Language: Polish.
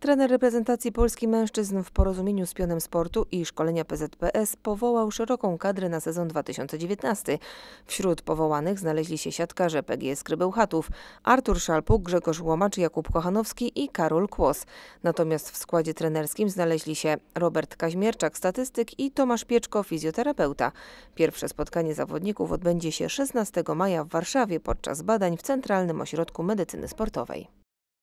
Trener reprezentacji Polski mężczyzn w porozumieniu z pionem sportu i szkolenia PZPS powołał szeroką kadrę na sezon 2019. Wśród powołanych znaleźli się siatkarze PGS Krybełchatów, Artur Szalpuk, Grzegorz Łomacz, Jakub Kochanowski i Karol Kłos. Natomiast w składzie trenerskim znaleźli się Robert Kaźmierczak, statystyk i Tomasz Pieczko, fizjoterapeuta. Pierwsze spotkanie zawodników odbędzie się 16 maja w Warszawie podczas badań w Centralnym Ośrodku Medycyny Sportowej.